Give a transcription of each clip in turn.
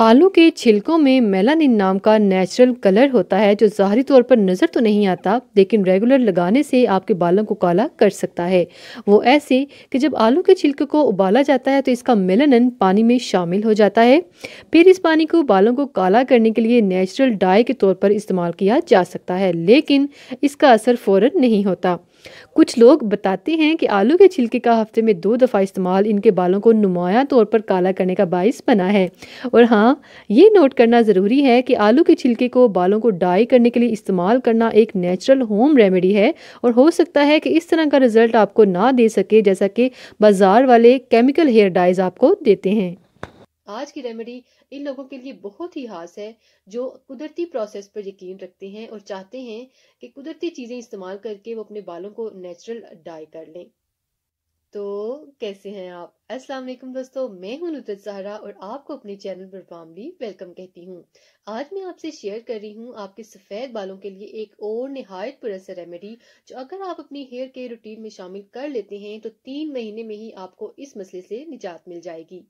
आलू के छिलकों में मेलानिन नाम का नेचुरल कलर होता है जो ज़ाहरी तौर पर नज़र तो नहीं आता लेकिन रेगुलर लगाने से आपके बालों को काला कर सकता है वो ऐसे कि जब आलू के छिलकों को उबाला जाता है तो इसका मेलानिन पानी में शामिल हो जाता है फिर इस पानी को बालों को काला करने के लिए नेचुरल डाई के तौर पर इस्तेमाल किया जा सकता है लेकिन इसका असर फ़ौर नहीं होता कुछ लोग बताते हैं कि आलू के छिलके का हफ्ते में दो दफ़ा इस्तेमाल इनके बालों को नुमाया तौर पर काला करने का बायस बना है और हाँ ये नोट करना ज़रूरी है कि आलू के छिलके को बालों को डाई करने के लिए इस्तेमाल करना एक नेचुरल होम रेमेडी है और हो सकता है कि इस तरह का रिज़ल्ट आपको ना दे सके जैसा कि बाज़ार वाले केमिकल हेयर डाइज़ आपको देते हैं आज की रेमेडी इन लोगों के लिए बहुत ही खास है जो कुदरती प्रोसेस पर यकीन रखते हैं और चाहते हैं कि कुदरती चीज़ें इस्तेमाल करके वो अपने बालों को नेचुरल डाई कर लें तो कैसे हैं आप अस्सलाम वालेकुम दोस्तों मैं हूं नुतरत सहरा और आपको अपने चैनल पर वामली वेलकम कहती हूं आज मैं आपसे शेयर कर रही हूं आपके सफ़ेद बालों के लिए एक और नहायत पुरसर रेमेडी जो अगर आप अपनी हेयर केयर रूटीन में शामिल कर लेते हैं तो तीन महीने में ही आपको इस मसले से निजात मिल जाएगी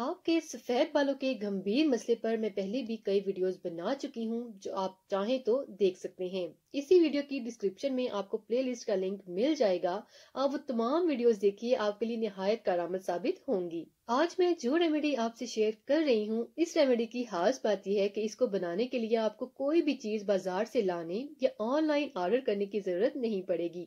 आपके सफेद बालों के गंभीर मसले पर मैं पहले भी कई वीडियोस बना चुकी हूँ जो आप चाहें तो देख सकते हैं इसी वीडियो की डिस्क्रिप्शन में आपको प्लेलिस्ट का लिंक मिल जाएगा आप वो तमाम वीडियोस देखिए आपके लिए निहायत कारामद साबित होंगी आज मैं जो रेमेडी आपसे शेयर कर रही हूँ इस रेमेडी की खास बात यह है कि इसको बनाने के लिए आपको कोई भी चीज़ बाजार से लाने या ऑनलाइन ऑर्डर करने की ज़रूरत नहीं पड़ेगी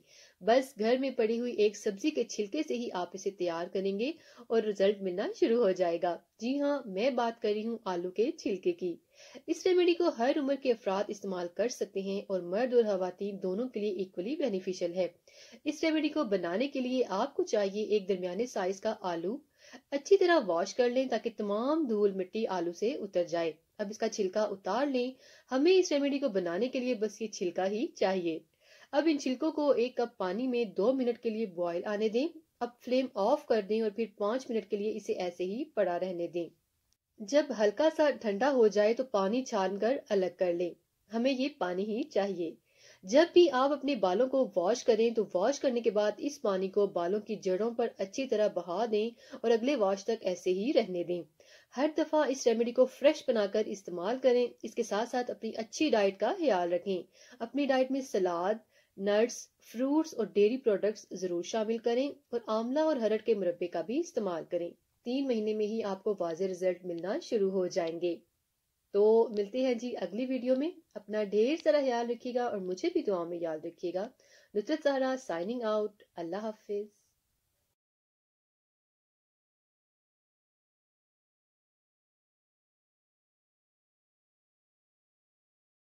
बस घर में पड़ी हुई एक सब्जी के छिलके से ही आप इसे तैयार करेंगे और रिजल्ट मिलना शुरू हो जाएगा जी हाँ मैं बात कर रही हूँ आलू के छिलके की इस रेमेडी को हर उम्र के अफराद इस्तेमाल कर सकते हैं और मर्द और खातन दोनों के लिए इक्वली बेनिफिशियल है इस रेमेडी को बनाने के लिए आपको चाहिए एक दरमियाने साइज का आलू अच्छी तरह वॉश कर लें ताकि तमाम धूल मिट्टी आलू से उतर जाए अब इसका छिलका उतार लें हमें इस रेमेडी को बनाने के लिए बस ये छिलका ही चाहिए अब इन छिलकों को एक कप पानी में दो मिनट के लिए बॉयल आने दें अब फ्लेम ऑफ कर दें और फिर पांच मिनट के लिए इसे ऐसे ही पड़ा रहने दें जब हल्का सा ठंडा हो जाए तो पानी छान कर अलग कर लें हमें ये पानी ही चाहिए जब भी आप अपने बालों को वॉश करें तो वॉश करने के बाद इस पानी को बालों की जड़ों पर अच्छी तरह बहा दें और अगले वॉश तक ऐसे ही रहने दें हर दफा इस रेमेडी को फ्रेश बनाकर इस्तेमाल करें इसके साथ साथ अपनी अच्छी डाइट का ख्याल रखें अपनी डाइट में सलाद नट्स फ्रूट्स और डेयरी प्रोडक्ट्स जरूर शामिल करें और आंवला और हरड़ के मुरबे का भी इस्तेमाल करें तीन महीने में ही आपको वाजे रिजल्ट मिलना शुरू हो जाएंगे तो मिलते हैं जी अगली वीडियो में अपना ढेर सारा ख्याल रखिएगा और मुझे भी दुआ में याद रखिएगा नुसरत सहरा साइनिंग आउट अल्लाह हाफिज़